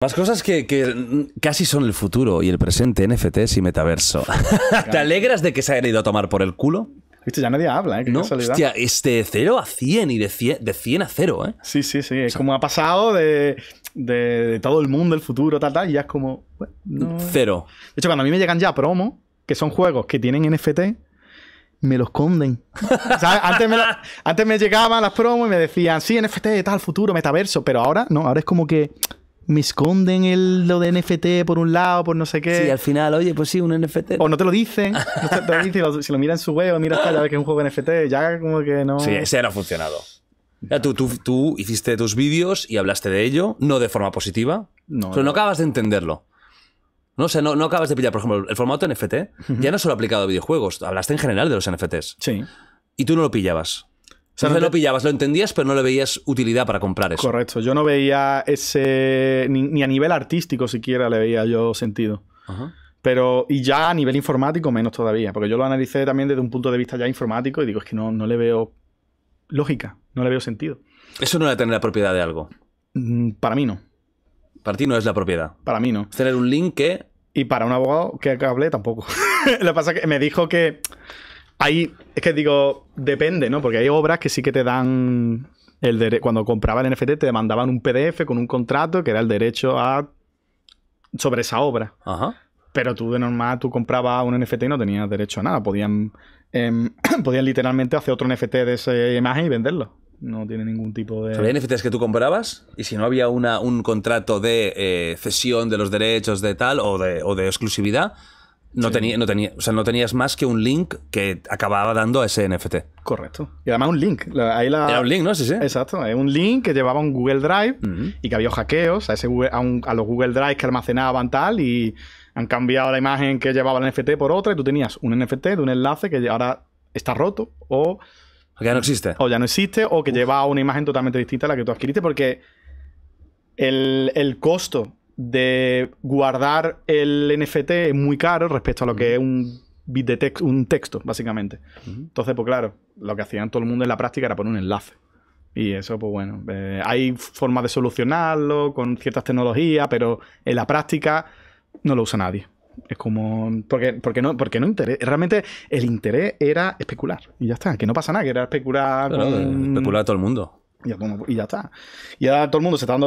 las cosas que, casi son el futuro y el presente, NFTs y metaverso. ¿Te alegras de que se haya ido a tomar por el culo? Viste, ya nadie habla, ¿eh? hostia, este de 0 a 100 y de 100, a cero ¿eh? Sí, sí, sí. es como ha pasado de, todo el mundo, el futuro, tal, tal, y ya es como... Cero. De hecho, cuando a mí me llegan ya promo, que son juegos que tienen NFT, me lo esconden. antes, me llegaban las promos y me decían, sí, NFT, tal, futuro, metaverso, pero ahora no, ahora es como que me esconden lo de NFT por un lado, por no sé qué. Sí, al final, oye, pues sí, un NFT. O no te lo dicen. si lo miran en su web, mira ya ves que es un juego NFT, ya como que no. Sí, ese no ha funcionado. tú, hiciste tus vídeos y hablaste de ello, no de forma positiva. No. no acabas de entenderlo. No sé, no, acabas de pillar, por ejemplo, el formato NFT, ya no solo aplicado a videojuegos, hablaste en general de los NFTs. Sí. Y tú no lo pillabas. no, lo pillabas, lo entendías, pero no le veías utilidad para comprar eso. Correcto, yo no veía ese, ni, a nivel artístico siquiera le veía yo sentido. Pero, y ya a nivel informático menos todavía, porque yo lo analicé también desde un punto de vista ya informático y digo, es que no, no le veo lógica, no le veo sentido. Eso no era tener la propiedad de algo. Mm, para mí no. Para ti no es la propiedad. Para mí no. tener un link que. Y para un abogado que hable tampoco. Lo que pasa es que me dijo que. Ahí, es que digo, depende, ¿no? Porque hay obras que sí que te dan el derecho… Cuando compraba el NFT te mandaban un PDF con un contrato que era el derecho a. sobre esa obra. Ajá. Pero tú de normal, tú comprabas un NFT y no tenías derecho a nada. Podían, em, podían literalmente hacer otro NFT de esa imagen y venderlo no tiene ningún tipo de... Había NFTs que tú comprabas y si no había una, un contrato de eh, cesión de los derechos de tal o de, o de exclusividad, no, tenía, tenía, o sea, no tenías más que un link que acababa dando a ese NFT. Correcto. Y además un link. Ahí Era un link, ¿no? Sí, sí. Exacto. Un link que llevaba un Google Drive y que había hackeos a, ese a, los Google Drive que almacenaban tal y han cambiado la imagen que llevaba el NFT por otra y tú tenías un NFT de un enlace que ahora está roto o o ya no existe. O ya no existe, o que lleva una imagen totalmente distinta a la que tú adquiriste, porque el, costo de guardar el NFT es muy caro respecto a lo que es un bit de un texto, básicamente. Entonces, pues claro, lo que hacían todo el mundo en la práctica era poner un enlace. Y eso, pues bueno, eh, hay formas de solucionarlo con ciertas tecnologías, pero en la práctica no lo usa nadie. Es como. Porque, porque no, porque no interés. Realmente el interés era especular. Y ya está. Que no pasa nada, que era especular. Especular a todo el mundo. Y ya, está. Y ahora todo el mundo se está,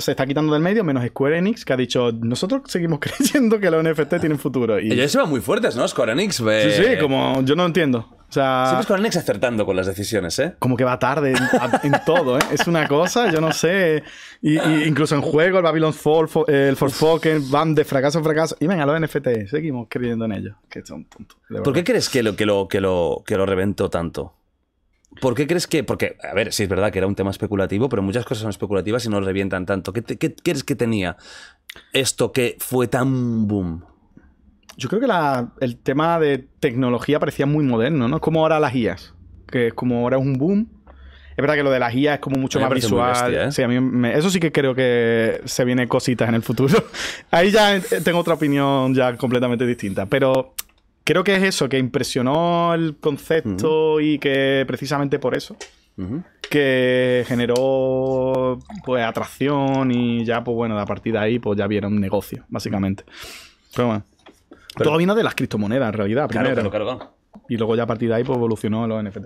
se está quitando del medio, menos Square Enix, que ha dicho, nosotros seguimos creyendo que los NFT tienen futuro. Y... Ellos van muy fuertes, ¿no? Square Enix. Sí, sí, como yo no entiendo. O sea, Siempre pues Square Enix acertando con las decisiones, ¿eh? Como que va tarde en, todo, ¿eh? Es una cosa, yo no sé. Y, incluso en juego, el Babylon Fall, el 4Foken van de fracaso en fracaso. Y venga, los NFT, seguimos creyendo en ellos. Que son tontos. ¿Por qué crees que lo, que lo, que lo, que lo reventó tanto? ¿Por qué crees que.? Porque, a ver, sí es verdad que era un tema especulativo, pero muchas cosas son especulativas y no revientan tanto. ¿Qué, crees que tenía esto que fue tan boom? Yo creo que el tema de tecnología parecía muy moderno, ¿no? Es como ahora las guías, que es como ahora es un boom. Es verdad que lo de las IA es como mucho más visual. ¿eh? Sí, a mí eso sí que creo que se viene cositas en el futuro. Ahí ya tengo otra opinión ya completamente distinta. Pero creo que es eso, que impresionó el concepto y que precisamente por eso. Que generó pues atracción y ya, pues bueno, a partir de ahí, pues ya vieron negocio, básicamente. todo vino de las criptomonedas, en realidad. primero. Y luego ya a partir de ahí pues, evolucionó los NFT.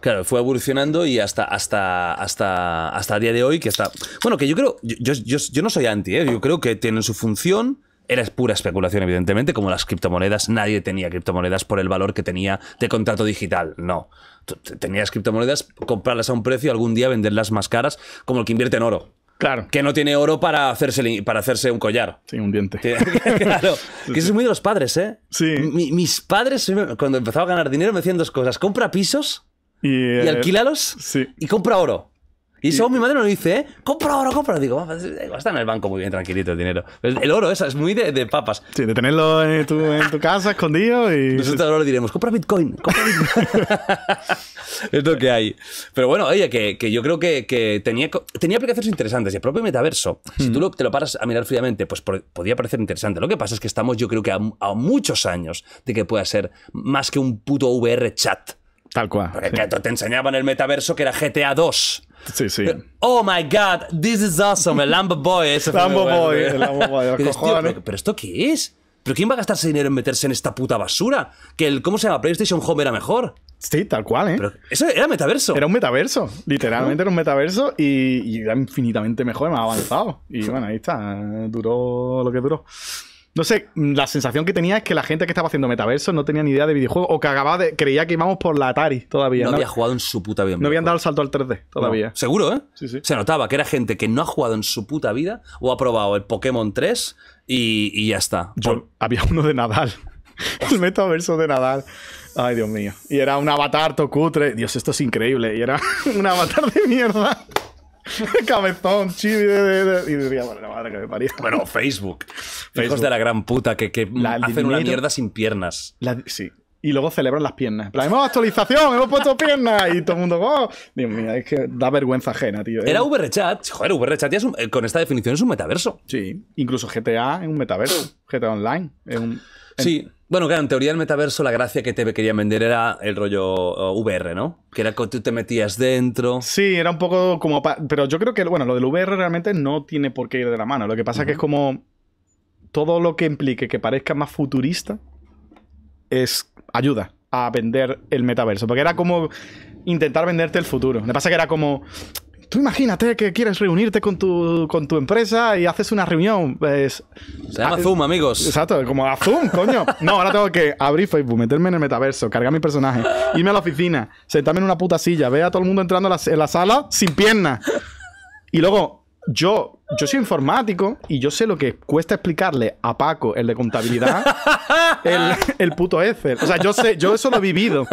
Claro, fue evolucionando y hasta, hasta, hasta, hasta el día de hoy que está... Bueno, que yo creo, yo, no soy anti, ¿eh? yo creo que tienen su función, era pura especulación, evidentemente, como las criptomonedas. Nadie tenía criptomonedas por el valor que tenía de contrato digital. No. Tenías criptomonedas, comprarlas a un precio, algún día venderlas más caras, como el que invierte en oro. Claro. Que no tiene oro para hacerse, para hacerse un collar. Sí, un diente. claro. Que eso es muy de los padres, ¿eh? Sí. mis padres, cuando empezaba a ganar dinero, me decían dos cosas. Compra pisos y, y eh, alquílalos. Sí. Y compra oro. Y eso mi madre nos dice, ¿eh? Compra oro, compra. Digo, pues, eh, está en el banco muy bien, tranquilito el dinero. Pues el oro, esa, es muy de, papas. Sí, de tenerlo en tu, en tu casa escondido y. Nosotros ahora diremos, compra Bitcoin, compra Bitcoin. es lo que hay. Pero bueno, oye, que, que yo creo que, que, tenía, tenía aplicaciones interesantes. Y el propio metaverso, si tú lo, te lo paras a mirar fríamente, pues podía parecer interesante. Lo que pasa es que estamos, yo creo que a, muchos años de que pueda ser más que un puto VR chat. Tal cual. Porque te enseñaban el metaverso que era GTA 2. Sí, sí. Oh my god, this is awesome. El Lambo Boy. Ese Lambo Boy, el Lambo Boy. ¿pero, ¿eh? ¿Pero esto qué es? ¿Pero quién va a gastarse dinero en meterse en esta puta basura? Que el, ¿cómo se llama? PlayStation Home era mejor. Sí, tal cual, ¿eh? eso era metaverso. Era un metaverso. Literalmente era un metaverso y, y era infinitamente mejor, más avanzado. Y bueno, ahí está. Duró lo que duró. No sé, mm, la sensación que tenía es que la gente que estaba haciendo metaverso no tenía ni idea de videojuegos o que acababa de, creía que íbamos por la Atari todavía. No, había jugado en su puta vida. No habían dado el salto al 3D todavía. Seguro, ¿eh? Sí, sí. Se notaba que era gente que no ha jugado en su puta vida o ha probado el Pokémon 3 y, ya está. Yo, Había uno de Nadal. el metaverso de Nadal. Ay, Dios mío. Y era un avatar tocutre. Dios, esto es increíble. Y era un avatar de mierda. cabezón, chibi. y diría, bueno, madre que me parió. Bueno, Facebook. Facebook. Hijos de la gran puta que, hacen una mierda sin piernas. sí. Y luego celebran las piernas. La hemos actualización, hemos puesto piernas. Y todo el mundo, oh. Dios mío, es que da vergüenza ajena, tío. ¿eh? Era VRChat. Joder, VRChat ya eh, con esta definición es un metaverso. Sí. Incluso GTA es un metaverso. GTA Online es un. sí. Bueno, claro, en teoría el metaverso la gracia que te querían vender era el rollo VR, ¿no? Que era cuando tú te metías dentro. Sí, era un poco como... Pero yo creo que, bueno, lo del VR realmente no tiene por qué ir de la mano. Lo que pasa es que es como... Todo lo que implique que parezca más futurista es ayuda a vender el metaverso. Porque era como intentar venderte el futuro. Lo que pasa que era como, imagínate que quieres reunirte con tu, con tu empresa y haces una reunión. Pues, Se llama Zoom, amigos. Exacto, como a Zoom, coño. No, ahora tengo que abrir Facebook, meterme en el metaverso, cargar mi personaje, irme a la oficina, sentarme en una puta silla, ver a todo el mundo entrando en la, en la sala sin piernas. Y luego yo, yo soy informático y yo sé lo que cuesta explicarle a Paco, el de contabilidad, el, el, puto Ether. O sea, yo sé, yo eso lo he vivido.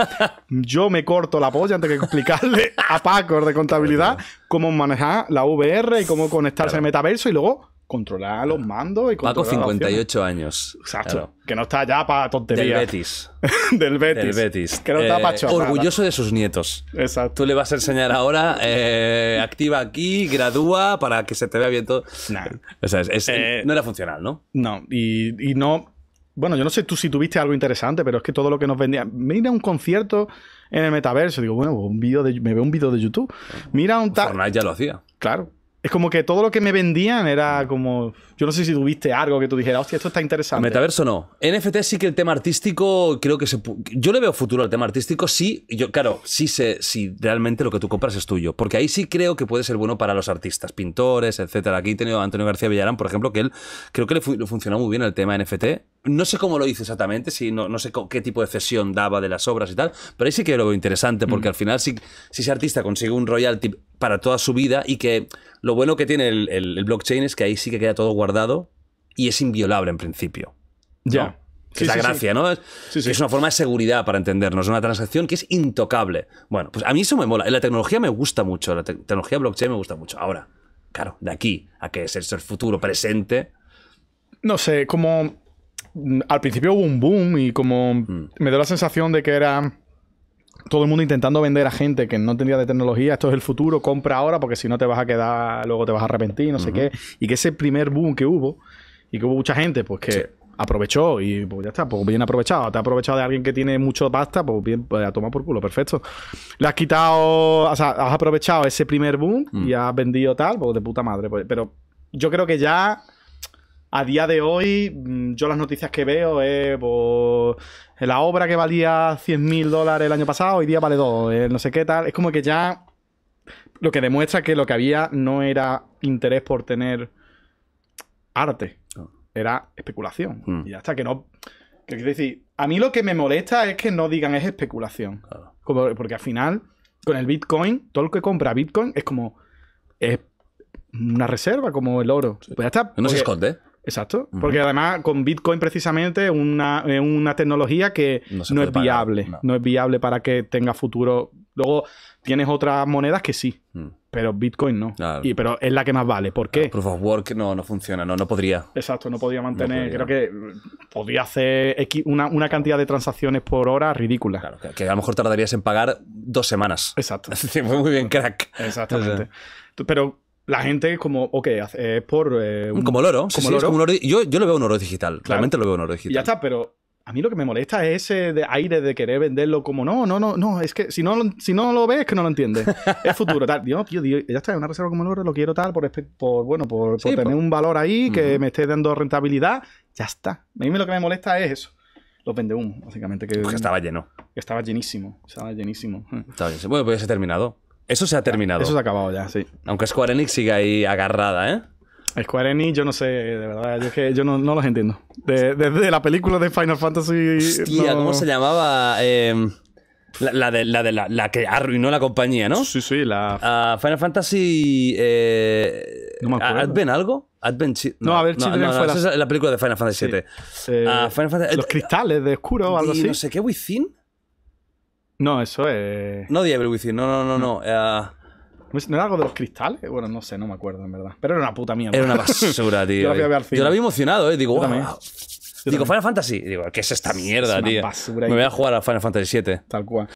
Yo me corto la polla antes que explicarle a Paco, el de contabilidad, cómo manejar la VR y cómo conectarse al metaverso y luego controlar los mandos y Paco, 58 años. Exacto. Que no está ya para tonterías. Del Betis. Del Betis. Que no está para eh, Orgulloso de sus nietos. Exacto. Tú le vas a enseñar ahora, eh, activa aquí, gradúa para que se te vea bien todo. Nah. O sea, eh, no era funcional, ¿no? No. Y, no. Bueno, yo no sé tú si tuviste algo interesante, pero es que todo lo que nos vendía Mira un concierto en el metaverso. Digo, bueno, un video me veo un vídeo de YouTube. Mira un tal. Fortnite ya lo hacía. Claro es como que todo lo que me vendían era como. Yo no sé si tuviste algo que tú dijeras, hostia, esto está interesante. Metaverso no. NFT sí que el tema artístico, creo que se. Yo le veo futuro al tema artístico, sí. Yo, claro, sí sé si realmente lo que tú compras es tuyo. Porque ahí sí creo que puede ser bueno para los artistas, pintores, etcétera. Aquí he tenido a Antonio García Villarán, por ejemplo, que él creo que le funcionó muy bien el tema NFT no sé cómo lo hizo exactamente, si no, no sé qué tipo de cesión daba de las obras y tal, pero ahí sí que lo interesante, porque al final, si, si, ese artista consigue un royalty para toda su vida y que lo bueno que tiene el, blockchain es que ahí sí que queda todo guardado y es inviolable en principio. Ya. es la gracia, ¿no? Es una forma de seguridad para entendernos, una transacción que es intocable. Bueno, pues a mí eso me mola. La tecnología me gusta mucho, la tecnología blockchain me gusta mucho. Ahora, claro, de aquí a que es el futuro presente. No sé, como al principio hubo un boom y como mm. me dio la sensación de que era todo el mundo intentando vender a gente que no tenía de tecnología, esto es el futuro, compra ahora porque si no te vas a quedar, luego te vas a arrepentir, no sé qué. Y que ese primer boom que hubo y que hubo mucha gente, pues que... Aprovechó y pues ya está, pues bien aprovechado. Te ha aprovechado de alguien que tiene mucho pasta, pues bien, pues a tomar por culo, perfecto. Le has quitado, o sea, has aprovechado ese primer boom mm. y has vendido tal, pues de puta madre. Pues, pero yo creo que ya a día de hoy, mm, yo las noticias que veo es pues, la obra que valía 100 mil dólares el año pasado, hoy día vale 2, no sé qué tal. Es como que ya lo que demuestra que lo que había no era interés por tener arte, ah. era especulación. Hmm. Y hasta que no... quiero decir, a mí lo que me molesta es que no digan es especulación. porque al final, con el Bitcoin, todo lo que compra Bitcoin es como... Es una reserva como el oro. Pues No se esconde. Exacto, porque además con Bitcoin precisamente es una, tecnología que no, es viable, no. es viable para que tenga futuro. Luego tienes otras monedas que sí, mm. pero Bitcoin no. Y, pero es la que más vale, ¿por qué? proof of Work no, no funciona, no, no podría. Exacto, no podía mantener, creo que podría hacer una, cantidad de transacciones por hora ridícula. Claro, que, a lo mejor tardarías en pagar dos semanas. Exacto. Muy bien, crack. Exactamente. Pero la gente es como, ok, es por... como loro. oro, yo, yo lo veo un oro digital, realmente lo veo un oro digital. ya está, pero a mí lo que me molesta es ese aire de querer venderlo como, no, no, no, no, es que si no, si no lo ves, es que no lo entiendes. Es futuro, tal. Yo, Dios ya está, una reserva como el oro lo quiero tal, por, bueno, por, tener un valor ahí que me esté dando rentabilidad, ya está. A mí lo que me molesta es eso los vende uno, básicamente. Que, pues estaba lleno. Estaba llenísimo, estaba llenísimo. Estaba llenísimo. Bueno, pues ya se ha terminado. Eso se ha terminado. Eso se ha acabado ya, sí. Aunque Square Enix sigue ahí agarrada, ¿eh? Square Enix, yo no sé, de verdad, yo, es que yo no, no los entiendo. Desde la película de Final Fantasy. Hostia, ¿cómo se llamaba? Em, la, de, la, que arruinó la compañía, ¿no? Sí, sí, la. Ah, Final Fantasy. Eh, no me acuerdo. ¿Advent algo? Advent No, a ver, no, la... es la película de Final Fantasy VII. Eh, ah, los cristales de oscuro o algo así. No sé qué, Within. No, eso es. No Diablo no, no, no, no. Eh, no. era algo de los cristales? Bueno, no sé, no me acuerdo, en verdad. Pero era una puta mierda. Era una basura, tío. yo, la había emocionado, ¿eh? Digo, wow. Digo, Final Fantasy. Digo, ¿qué es esta mierda, es tío? Basura, me voy a jugar a Final Fantasy VII. Tal cual.